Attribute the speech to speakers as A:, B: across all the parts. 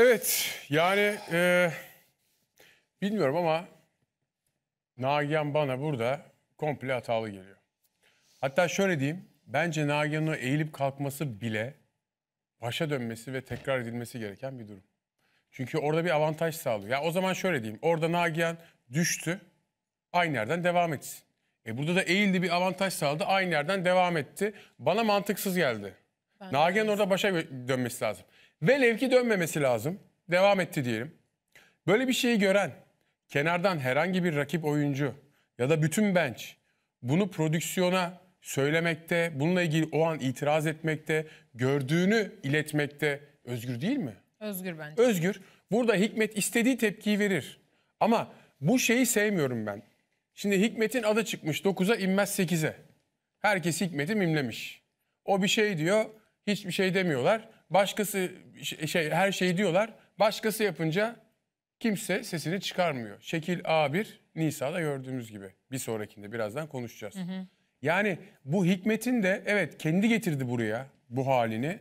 A: Evet yani e, bilmiyorum ama Nagihan bana burada komple hatalı geliyor. Hatta şöyle diyeyim. Bence Nagihan'ın eğilip kalkması bile başa dönmesi ve tekrar edilmesi gereken bir durum. Çünkü orada bir avantaj sağlıyor. Ya o zaman şöyle diyeyim. Orada Nagihan düştü. Aynı yerden devam etsin. E burada da eğildi bir avantaj sağladı. Aynı yerden devam etti. Bana mantıksız geldi. Ben Nagihan orada başa dönmesi lazım. Velev ki dönmemesi lazım. Devam etti diyelim. Böyle bir şeyi gören, kenardan herhangi bir rakip oyuncu ya da bütün bench bunu prodüksiyona söylemekte, bununla ilgili o an itiraz etmekte, gördüğünü iletmekte özgür değil mi?
B: Özgür bence.
A: Özgür. Burada Hikmet istediği tepkiyi verir. Ama bu şeyi sevmiyorum ben. Şimdi Hikmet'in adı çıkmış 9'a inmez 8'e. Herkes Hikmet'i mimlemiş. O bir şey diyor, hiçbir şey demiyorlar. Başkası şey her şeyi diyorlar. Başkası yapınca kimse sesini çıkarmıyor. Şekil A1 Nisa'da gördüğümüz gibi. Bir sonrakinde birazdan konuşacağız. Hı hı. Yani bu hikmetin de evet kendi getirdi buraya bu halini.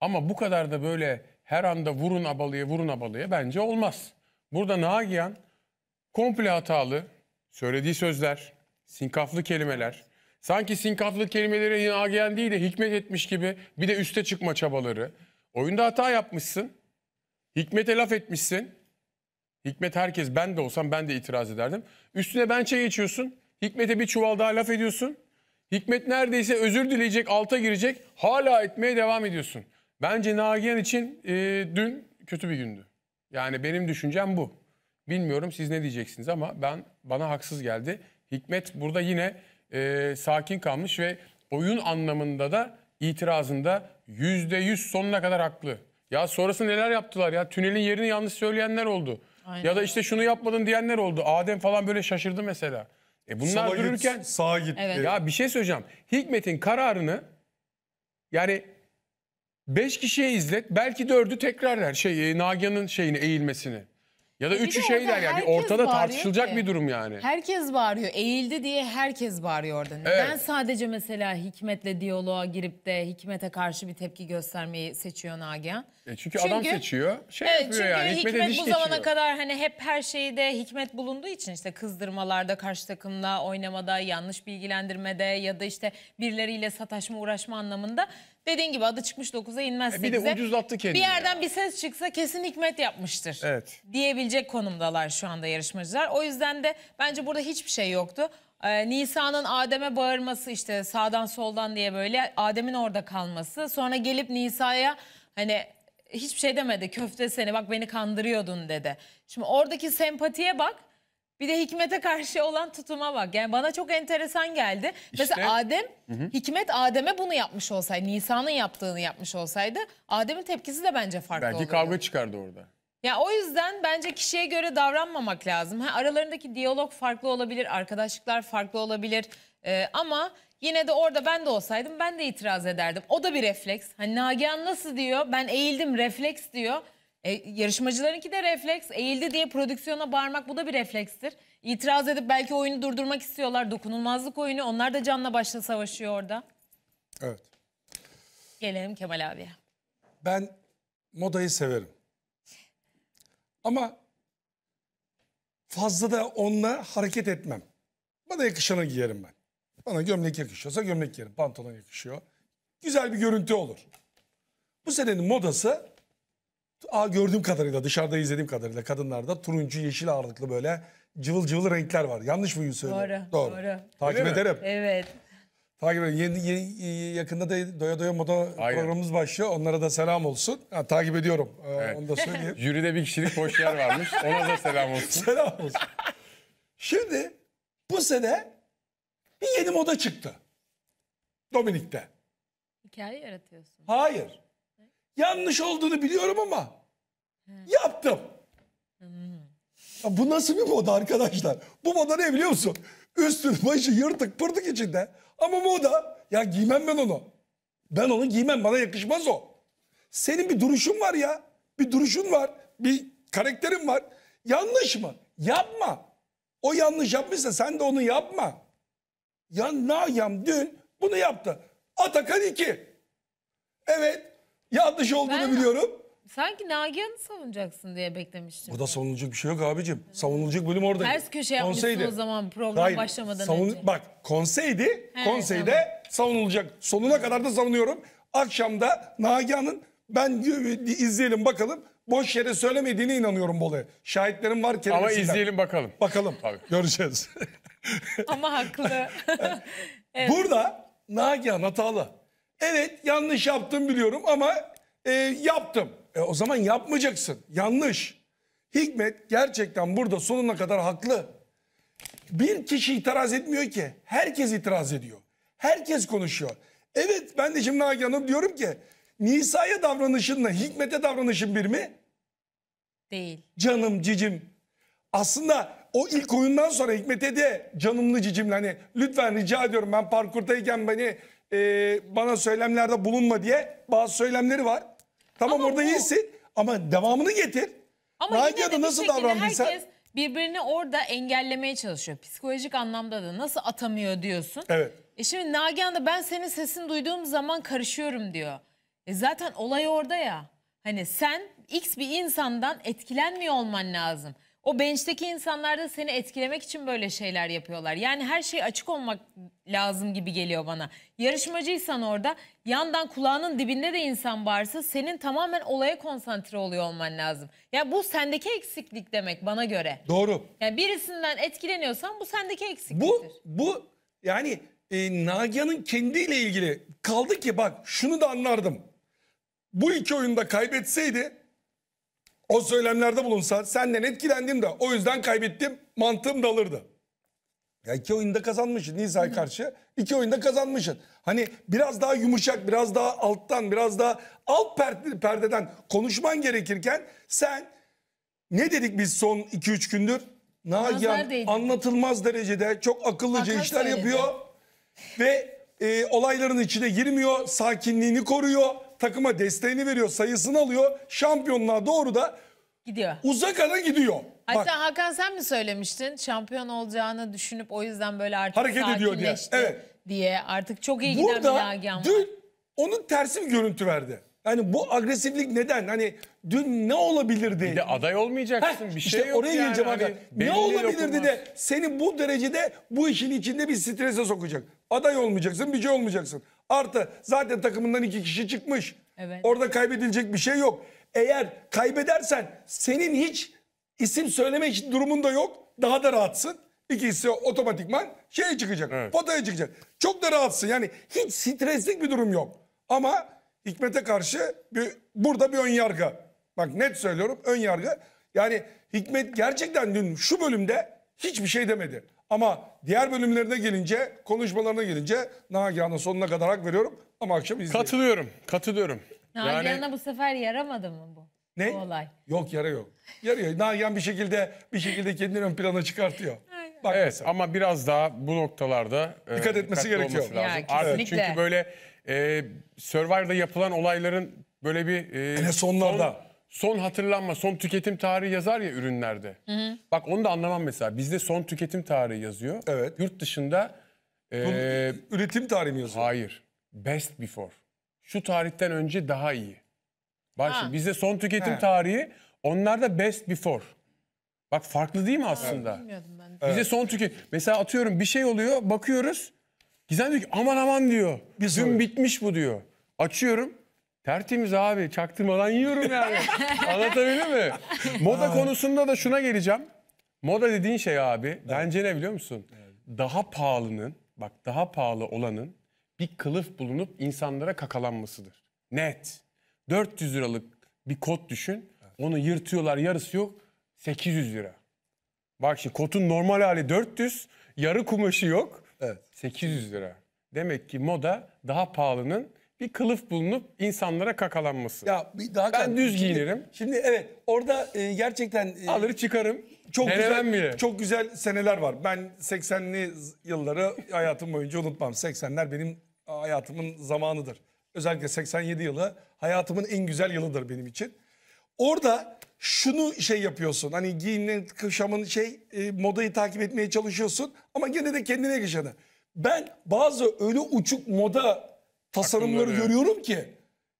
A: Ama bu kadar da böyle her anda vurun abalıya vurun abalıya bence olmaz. Burada Nagihan komple hatalı, söylediği sözler, sinkaflı kelimeler, Sanki sinkaflı kelimelere inagen değil de hikmet etmiş gibi bir de üste çıkma çabaları. Oyunda hata yapmışsın. Hikmete laf etmişsin. Hikmet herkes ben de olsam ben de itiraz ederdim. Üstüne bençe geçiyorsun. Hikmet'e bir çuval daha laf ediyorsun. Hikmet neredeyse özür dileyecek, alta girecek. Hala etmeye devam ediyorsun. Bence Nagihan için e, dün kötü bir gündü. Yani benim düşüncem bu. Bilmiyorum siz ne diyeceksiniz ama ben bana haksız geldi. Hikmet burada yine e, sakin kalmış ve oyun anlamında da itirazında yüzde yüz sonuna kadar haklı. Ya sonrası neler yaptılar ya tünelin yerini yanlış söyleyenler oldu. Aynen. Ya da işte şunu yapmadın diyenler oldu. Adem falan böyle şaşırdı mesela. E bunlar Sola dururken git, sağa git. Evet. Ya bir şey söyleyeceğim. Hikmet'in kararını yani 5 kişiye izlet belki dördü tekrarlar şey e, Nagihan'ın şeyini eğilmesini. Ya da E üçü de orada şeyler yani ortada tartışılacak ki. bir durum yani.
B: Herkes bağırıyor. Eğildi diye herkes bağırıyor orada. Neden Evet. sadece mesela Hikmet'le diyaloğa girip de Hikmet'e karşı bir tepki göstermeyi seçiyor Nagihan?
A: E çünkü, adam seçiyor. Şey Evet yapıyor çünkü yani. Hikmet, Hikmet'e diş bu geçiyor. zamana kadar
B: hani hep her şeyde Hikmet bulunduğu için işte kızdırmalarda, karşı takımla oynamada, yanlış bilgilendirmede ya da işte birileriyle sataşma uğraşma anlamında Dediğin gibi adı çıkmış 9'a inmez E, bir de ucuzlattı kendini. Bir yerden bir ses çıksa kesin hikmet yapmıştır. Evet. Diyebilecek konumdalar şu anda yarışmacılar. O yüzden de bence burada hiçbir şey yoktu. Ee, Nisa'nın Adem'e bağırması işte sağdan soldan diye böyle Adem'in orada kalması. Sonra gelip Nisa'ya hani hiçbir şey demedi. Köfte seni bak beni kandırıyordun dedi. Şimdi oradaki sempatiye bak. Bir de hikmete karşı olan tutuma bak. Yani bana çok enteresan geldi. İşte- Mesela Adem, Hikmet Adem'e bunu yapmış olsaydı, Nisa'nın yaptığını yapmış olsaydı Adem'in tepkisi de bence farklı olurdu. Belki olurdu. kavga çıkardı orada. Ya o yüzden bence kişiye göre davranmamak lazım. Ha, aralarındaki diyalog farklı olabilir, arkadaşlıklar farklı olabilir. Ee, ama yine de orada ben de olsaydım ben de itiraz ederdim. O da bir refleks. Hani Nagihan nasıl diyor? Ben eğildim refleks diyor. E, yarışmacılarınki de refleks. Eğildi diye prodüksiyona bağırmak bu da bir reflekstir. İtiraz edip belki oyunu durdurmak istiyorlar. Dokunulmazlık oyunu. Onlar da canla başla savaşıyor orada. Evet. Gelelim Kemal abiye.
C: Ben modayı severim. Ama fazla da onunla hareket etmem. Bana yakışanı giyerim ben. Bana gömlek yakışıyorsa gömlek giyerim. Pantolon yakışıyor. Güzel bir görüntü olur. Bu senenin modası Aa, gördüğüm kadarıyla dışarıda izlediğim kadarıyla kadınlarda turuncu yeşil ağırlıklı böyle cıvıl cıvıl renkler var. Yanlış mı söylüyorum? Doğru. Doğru.
B: Takip ederim. Evet.
C: Takip ederim. Yeni, yeni- yakında da Doya Doya Moda Aynen. programımız başlıyor. Onlara da selam olsun. Ha, takip ediyorum. Ee, evet. Onu da söyleyeyim. Jüride bir
A: kişilik boş yer varmış. Ona da selam olsun.
C: selam olsun. Şimdi bu sene bir yeni moda çıktı. Dominik'te.
B: Hikaye yaratıyorsun.
C: Hayır. Yanlış olduğunu biliyorum ama Yaptım. Hmm. Ya bu nasıl bir moda arkadaşlar? Bu moda ne biliyor musun? Üstün başı yırtık pırtık içinde. Ama moda ya giymem ben onu. Ben onu giymem bana yakışmaz o. Senin bir duruşun var ya. Bir duruşun var. Bir karakterin var. Yanlış mı? Yapma. O yanlış yapmışsa sen de onu yapma. Ya Nayam dün bunu yaptı. Atakan 2. Evet yanlış olduğunu Ben- biliyorum.
B: Sanki Nagihan'ı savunacaksın diye beklemiştim. da
C: savunulacak bir şey yok abicim. Savunulacak bölüm orada. Ters köşe yapmışsın o
B: zaman program Hayır, başlamadan savun...
C: önce. Bak konseydi, evet, tamam. savunulacak. Sonuna kadar da savunuyorum. Akşamda Nagihan'ın ben izleyelim bakalım boş yere söylemediğine inanıyorum Bolu'ya. Şahitlerim var kelimesinden. Ama izleyelim bakalım. Bakalım. Tabii. Göreceğiz. Ama haklı. evet. Burada Nagihan hatalı. Evet yanlış yaptım biliyorum ama e, yaptım. E o zaman yapmayacaksın. Yanlış. Hikmet gerçekten burada sonuna kadar haklı. Bir kişi itiraz etmiyor ki. Herkes itiraz ediyor. Herkes konuşuyor. Evet ben de şimdi Nagihan Hanım diyorum ki Nisa'ya davranışınla Hikmet'e davranışın bir mi? Değil. Canım cicim. Aslında o ilk oyundan sonra Hikmet'e de canımlı cicimle hani lütfen rica ediyorum ben parkurdayken beni e, bana söylemlerde bulunma diye bazı söylemleri var. Tamam Ama orada bu- iyisin ama devamını getir. Ama Nagihan yine bir nasıl şekilde
B: birbirini orada engellemeye çalışıyor. Psikolojik anlamda da nasıl atamıyor diyorsun. Evet. E şimdi Nagihan da ben senin sesini duyduğum zaman karışıyorum diyor. E zaten olay orada ya. Hani sen X bir insandan etkilenmiyor olman lazım. O bençteki insanlar da seni etkilemek için böyle şeyler yapıyorlar. Yani her şey açık olmak lazım gibi geliyor bana. Yarışmacıysan orada yandan kulağının dibinde de insan varsa senin tamamen olaya konsantre oluyor olman lazım. Ya yani bu sendeki eksiklik demek bana göre. Doğru. Yani birisinden etkileniyorsan bu sendeki eksikliktir.
C: Bu bu yani e, Nagihan'ın kendiyle ilgili kaldı ki bak şunu da anlardım. Bu iki oyunda kaybetseydi o söylemlerde bulunsa senden etkilendim de o yüzden kaybettim mantığım dalırdı. Ya iki oyunda kazanmışsın Nisa'ya karşı. iki oyunda kazanmışsın. Hani biraz daha yumuşak, biraz daha alttan, biraz daha alt perdeden konuşman gerekirken sen ne dedik biz son 2-3 gündür? Nagihan anlatılmaz derecede çok akıllıca Hakan işler söyledi. yapıyor. Ve e, olayların içine girmiyor, sakinliğini koruyor takıma desteğini veriyor, sayısını alıyor. Şampiyonluğa doğru da Gidiyor. uzak ana gidiyor. Hatta Bak
B: Hakan sen mi söylemiştin? Şampiyon olacağını düşünüp o yüzden böyle artık hareket ediyor diye. Evet. diye. Artık çok iyi giden bir burada var.
C: dün onun tersi bir görüntü verdi. Yani bu agresiflik neden? Hani dün ne olabilirdi? Bir de aday olmayacaksın. Heh, bir şey işte yok oraya yani. geleceğim hani Ne olabilirdi de seni bu derecede bu işin içinde bir strese sokacak. Aday olmayacaksın, bir şey olmayacaksın. Artı zaten takımından iki kişi çıkmış. Evet. Orada kaybedilecek bir şey yok. Eğer kaybedersen senin hiç isim söyleme durumunda yok. Daha da rahatsın. İkisi otomatikman şeye çıkacak. Evet. Potaya çıkacak. Çok da rahatsın. Yani hiç streslik bir durum yok. Ama Hikmet'e karşı bir, burada bir ön yargı. Bak net söylüyorum ön yargı. Yani Hikmet gerçekten dün şu bölümde hiçbir şey demedi. Ama diğer bölümlerine gelince, konuşmalarına gelince Nagihan'a sonuna kadar hak veriyorum ama akşam izleyelim. Katılıyorum, katılıyorum. Nagihan'a yani...
B: bu sefer yaramadı mı bu? Ne? Bu olay.
C: Yok yara yok. Yarıyor. Nagihan bir şekilde bir şekilde kendini ön plana çıkartıyor.
A: Bak evet mesela. ama biraz daha bu noktalarda e, dikkat e, etmesi gerekiyor. Lazım. Ya, Artık çünkü böyle e, Survivor'da yapılan olayların böyle bir... E, Hele sonlarda. Son, son hatırlanma, son tüketim tarihi yazar ya ürünlerde. Hı hı. Bak onu da anlamam mesela. Bizde son tüketim tarihi yazıyor. Evet. Yurt dışında... E, üretim tarihi mi yazıyor? Hayır. Best before. Şu tarihten önce daha iyi. Bak şimdi bizde son tüketim He. tarihi, da best before. Bak farklı değil mi aslında? Evet, bilmiyordum ben. Bize evet. son tüketim. Mesela atıyorum bir şey oluyor, bakıyoruz. Gizem diyor ki aman aman diyor. Bir Dün bitmiş bu diyor. Açıyorum. Tertemiz abi çaktırmadan yiyorum yani. Anlatabildim mi? Moda konusunda da şuna geleceğim. Moda dediğin şey abi evet. bence ne biliyor musun? Evet. Daha pahalının bak daha pahalı olanın bir kılıf bulunup insanlara kakalanmasıdır. Net. 400 liralık bir kot düşün. Evet. Onu yırtıyorlar yarısı yok 800 lira. Bak şimdi kotun normal hali 400 yarı kumaşı yok. Evet. 800 lira. Demek ki moda daha
C: pahalının bir kılıf bulunup insanlara kakalanması. Ya bir daha ben düz şimdi, giyinirim. Şimdi evet orada e, gerçekten e, alır çıkarım. Çok güzel bile. çok güzel seneler var. Ben 80'li yılları hayatım boyunca unutmam. 80'ler benim hayatımın zamanıdır. Özellikle 87 yılı hayatımın en güzel yılıdır benim için. Orada şunu şey yapıyorsun. Hani giyinin, kışamın şey e, modayı takip etmeye çalışıyorsun ama gene de kendine yakışanı. Ben bazı öyle uçuk moda tasarımları Aklımda görüyorum ki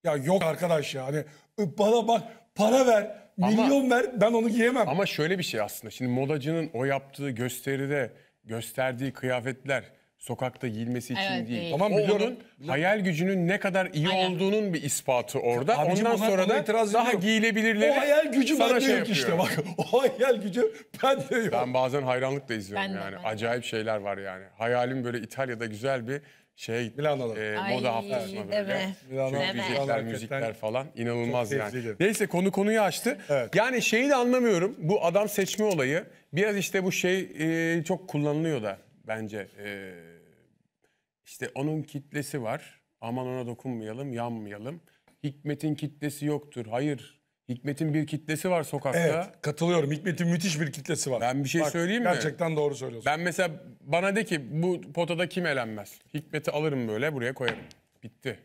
C: ya yok arkadaş ya hani bana bak para ver
A: milyon ama, ver ben onu giyemem. Ama şöyle bir şey aslında şimdi modacının o yaptığı gösteride gösterdiği kıyafetler sokakta giyilmesi için Evet, değil. değil. Ama O hayal gücünün ne kadar iyi Aynen. olduğunun bir ispatı orada. Abicim, Ondan sonra da daha giyilebilirler. O hayal gücü sana bende şey yok yapıyor. işte bak. O hayal gücü bende yok. Ben bazen hayranlıkla izliyorum Ben yani. de. Acayip şeyler var yani. Hayalim böyle İtalya'da güzel bir şey. Milano'da. e, moda haftasına böyle. evet. Milano- Çok müzikler falan. inanılmaz çok yani. keyifliydi. Neyse konu konuyu açtı. Evet. Yani şeyi de anlamıyorum. Bu adam seçme olayı. Biraz işte bu şey e, çok kullanılıyor da bence e, işte onun kitlesi var. Aman ona dokunmayalım, yanmayalım. Hikmet'in kitlesi yoktur. Hayır. Hikmet'in bir
C: kitlesi var sokakta. Evet, katılıyorum. Hikmet'in müthiş bir kitlesi var. Ben bir şey Bak, söyleyeyim mi? Gerçekten doğru söylüyorsun.
A: Ben mesela bana de ki bu potada kim elenmez? Hikmet'i alırım böyle buraya koyarım. Bitti.